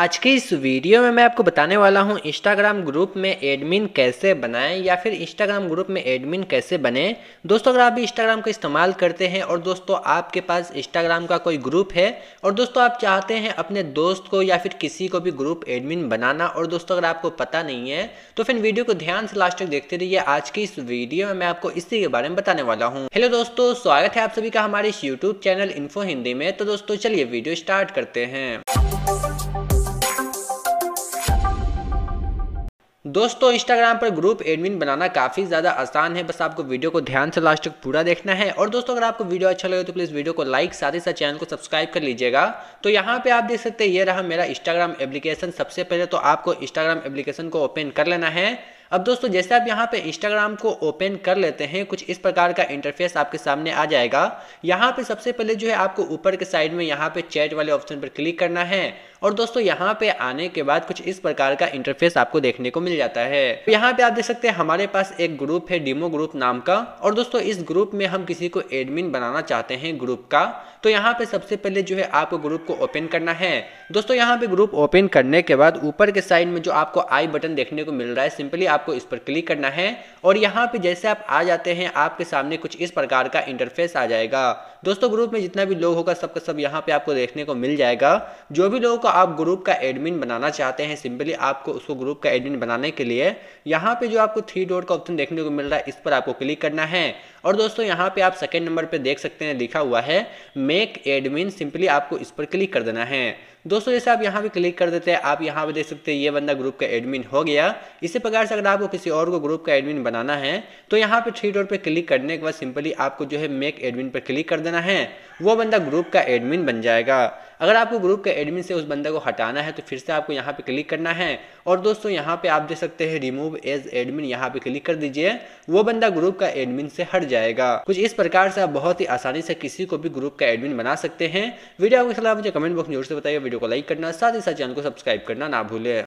आज के इस वीडियो में मैं आपको बताने वाला हूं इंस्टाग्राम ग्रुप में एडमिन कैसे बनाएं या फिर इंस्टाग्राम ग्रुप में एडमिन कैसे बने दोस्तों अगर आप भी इंस्टाग्राम का इस्तेमाल करते हैं और दोस्तों आपके पास इंस्टाग्राम का कोई ग्रुप है और दोस्तों आप चाहते हैं अपने दोस्त को या फिर किसी को भी ग्रुप एडमिन बनाना और दोस्तों अगर आपको पता नहीं है तो फिर वीडियो को ध्यान से लास्ट तक देखते रहिए आज की इस वीडियो में मैं आपको इसी के बारे में बताने वाला हूँ हेलो दोस्तों स्वागत है आप सभी का हमारे इस यूट्यूब चैनल इन्फो हिंदी में तो दोस्तों चलिए वीडियो स्टार्ट करते हैं दोस्तों इंस्टाग्राम पर ग्रुप एडमिन बनाना काफ़ी ज़्यादा आसान है बस आपको वीडियो को ध्यान से लास्ट तक पूरा देखना है और दोस्तों अगर आपको वीडियो अच्छा लगे तो प्लीज़ वीडियो को लाइक साथ ही साथ चैनल को सब्सक्राइब कर लीजिएगा तो यहाँ पे आप देख सकते हैं ये रहा मेरा इंस्टाग्राम एप्लीकेशन सबसे पहले तो आपको इंस्टाग्राम एप्लीकेशन को ओपन कर लेना है अब दोस्तों जैसे आप यहाँ पे इंस्टाग्राम को ओपन कर लेते हैं कुछ इस प्रकार का इंटरफेस आपके सामने आ जाएगा यहाँ पे सबसे पहले जो है आपको ऊपर के साइड में यहाँ पे चैट वाले ऑप्शन पर क्लिक करना है और दोस्तों यहाँ पे आने के बाद कुछ इस प्रकार का इंटरफेस आपको देखने को मिल जाता है यहाँ पे आप देख सकते हैं हमारे पास एक ग्रुप है डीमो ग्रुप नाम का और दोस्तों इस ग्रुप में हम किसी को एडमिन बनाना चाहते हैं ग्रुप का तो यहाँ पे सबसे पहले जो है आपको ग्रुप को ओपन करना है दोस्तों यहाँ पे ग्रुप ओपन करने के बाद ऊपर के साइड में जो आपको आई बटन देखने को मिल रहा है सिंपली आपको इस पर क्लिक करना है और यहाँ पे जैसे आप आ जाते हैं आपके सामने कुछ इस प्रकार का इंटरफेस आ जाएगा दोस्तों ग्रुप में जितना भी लोग होगा सबका सब यहाँ पे आपको देखने को मिल जाएगा जो भी लोगों को आप ग्रुप का एडमिन बनाना चाहते हैं सिंपली आपको उसको ग्रुप का एडमिन बनाने के लिए यहाँ पे जो आपको थ्री डॉट का ऑप्शन देखने को मिल रहा है इस पर आपको क्लिक करना है और दोस्तों यहाँ पे आप सेकेंड नंबर पे देख सकते हैं लिखा हुआ है मेक एडमिन सिंपली आपको इस पर क्लिक कर देना है दोस्तों जैसे आप यहाँ पे क्लिक कर देते हैं आप यहाँ पे देख सकते हैं ये बंदा ग्रुप का एडमिन हो गया इसी प्रकार से अगर आपको किसी और को ग्रुप का एडमिन बनाना है तो यहाँ पे थ्री डॉट पे क्लिक करने के बाद सिंपली आपको जो है मेक एडमिन पर क्लिक कर देना है वो बंदा ग्रुप का एडमिन बन जाएगा अगर आपको ग्रुप के एडमिन से उस बंदे को हटाना है तो फिर से आपको यहाँ पे क्लिक करना है और दोस्तों यहाँ पे आप देख सकते हैं रिमूव एज एडमिन यहाँ पे क्लिक कर दीजिए वो बंदा ग्रुप का एडमिन से हट जाएगा कुछ इस प्रकार से आप बहुत ही आसानी से किसी को भी ग्रुप का एडमिन बना सकते हैं वीडियो के खिलाफ मुझे कमेंट बॉक्स में जरूर से बताइए वीडियो को लाइक करना साथ ही साथ चैनल को सब्सक्राइब करना ना भूले